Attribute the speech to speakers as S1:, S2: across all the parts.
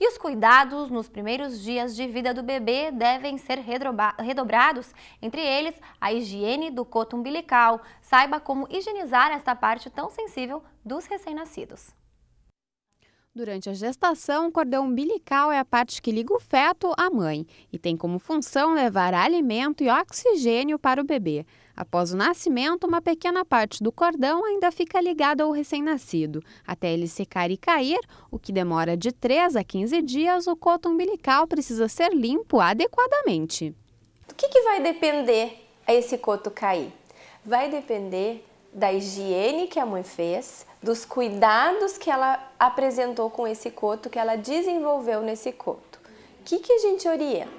S1: E os cuidados nos primeiros dias de vida do bebê devem ser redobrados, entre eles a higiene do coto umbilical. Saiba como higienizar esta parte tão sensível dos recém-nascidos. Durante a gestação, o cordão umbilical é a parte que liga o feto à mãe e tem como função levar alimento e oxigênio para o bebê. Após o nascimento, uma pequena parte do cordão ainda fica ligada ao recém-nascido. Até ele secar e cair, o que demora de 3 a 15 dias, o coto umbilical precisa ser limpo adequadamente. Do que, que vai
S2: depender a esse coto cair? Vai depender da higiene que a mãe fez, dos cuidados que ela apresentou com esse coto, que ela desenvolveu nesse coto. O que, que a gente orienta?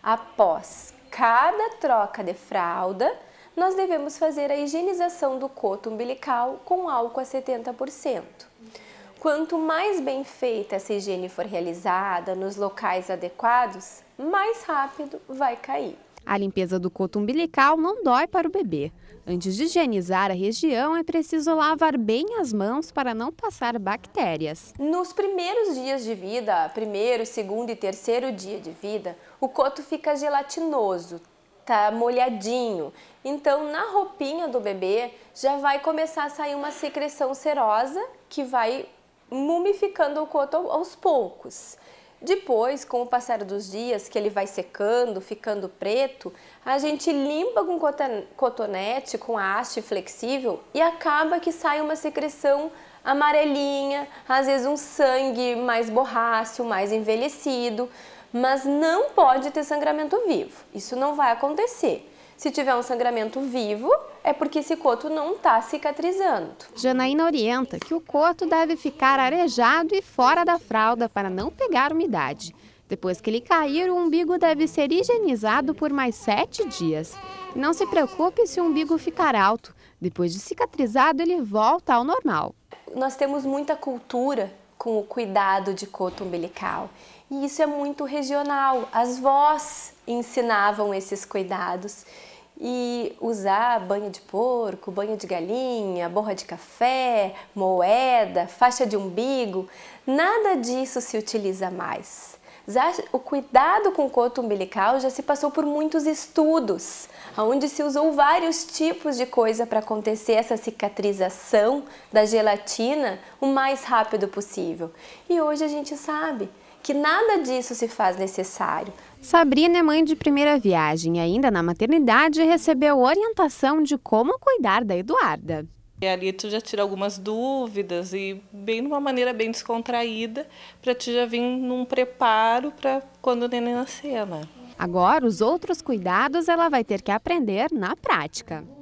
S2: Após cada troca de fralda, nós devemos fazer a higienização do coto umbilical com álcool a 70%. Quanto mais bem feita essa higiene for realizada nos locais adequados, mais rápido vai cair.
S1: A limpeza do coto umbilical não dói para o bebê. Antes de higienizar a região, é preciso lavar bem as mãos para não passar bactérias.
S2: Nos primeiros dias de vida, primeiro, segundo e terceiro dia de vida, o coto fica gelatinoso, tá molhadinho. Então, na roupinha do bebê, já vai começar a sair uma secreção serosa que vai mumificando o coto aos poucos. Depois, com o passar dos dias, que ele vai secando, ficando preto, a gente limpa com cotonete, com a haste flexível e acaba que sai uma secreção amarelinha, às vezes um sangue mais borráceo, mais envelhecido, mas não pode ter sangramento vivo. Isso não vai acontecer. Se tiver um sangramento vivo, é porque esse coto não está cicatrizando.
S1: Janaína orienta que o coto deve ficar arejado e fora da fralda para não pegar umidade. Depois que ele cair, o umbigo deve ser higienizado por mais sete dias. não se preocupe se o umbigo ficar alto. Depois de cicatrizado, ele
S2: volta ao normal. Nós temos muita cultura com o cuidado de coto umbilical. E isso é muito regional. As vós ensinavam esses cuidados e usar banho de porco, banho de galinha, borra de café, moeda, faixa de umbigo, nada disso se utiliza mais. Já o cuidado com o coto umbilical já se passou por muitos estudos, onde se usou vários tipos de coisa para acontecer essa cicatrização da gelatina o mais rápido possível. E hoje a gente sabe que nada disso se faz necessário. Sabrina é mãe de primeira viagem e ainda na
S1: maternidade recebeu orientação de como cuidar da Eduarda.
S2: E ali tu já tira algumas dúvidas e bem de uma maneira bem descontraída para tu já vir num preparo para quando o neném nascer, né?
S1: Agora, os outros cuidados ela vai ter que aprender na prática.